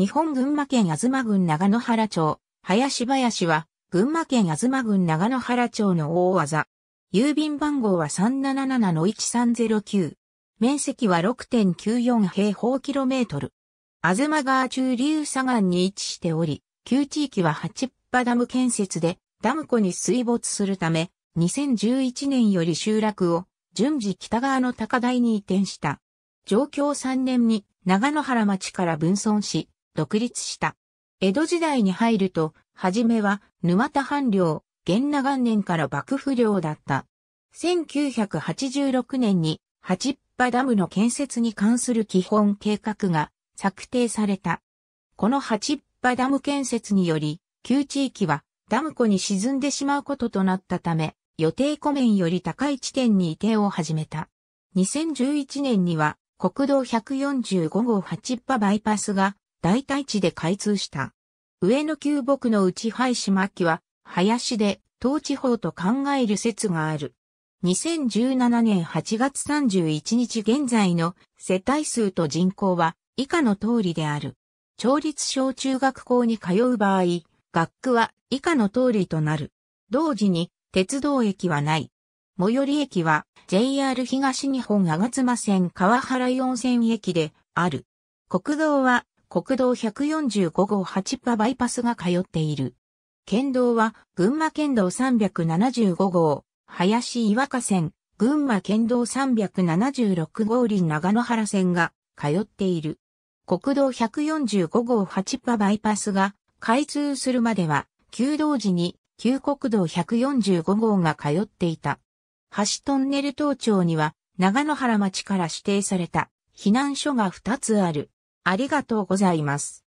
日本群馬県妻郡長野原町、林林は、群馬県妻郡長野原町の大技。郵便番号は377-1309。面積は6.94平方キロメートル。妻川中流左岸に位置しており、旧地域は八っぱダム建設で、ダム湖に水没するため、2011年より集落を、順次北側の高台に移転した。上京3年に長野原町から分村し、独立した。江戸時代に入ると、はじめは沼田藩領、源那元年から幕府領だった。1986年に八っぱダムの建設に関する基本計画が策定された。この八っぱダム建設により、旧地域はダム湖に沈んでしまうこととなったため、予定湖面より高い地点に移転を始めた。2011年には国道145号八っぱバイパスが大体地で開通した。上野旧木の内廃止末期は、林で、当地法と考える説がある。2017年8月31日現在の世帯数と人口は以下の通りである。町立小中学校に通う場合、学区は以下の通りとなる。同時に鉄道駅はない。最寄り駅は JR 東日本吾妻線川原4線駅である。国道は国道145号8パバイパスが通っている。県道は群馬県道375号、林岩河線、群馬県道376号林長野原線が通っている。国道145号8パバイパスが開通するまでは、旧道時に旧国道145号が通っていた。橋トンネル東町には長野原町から指定された避難所が2つある。ありがとうございます。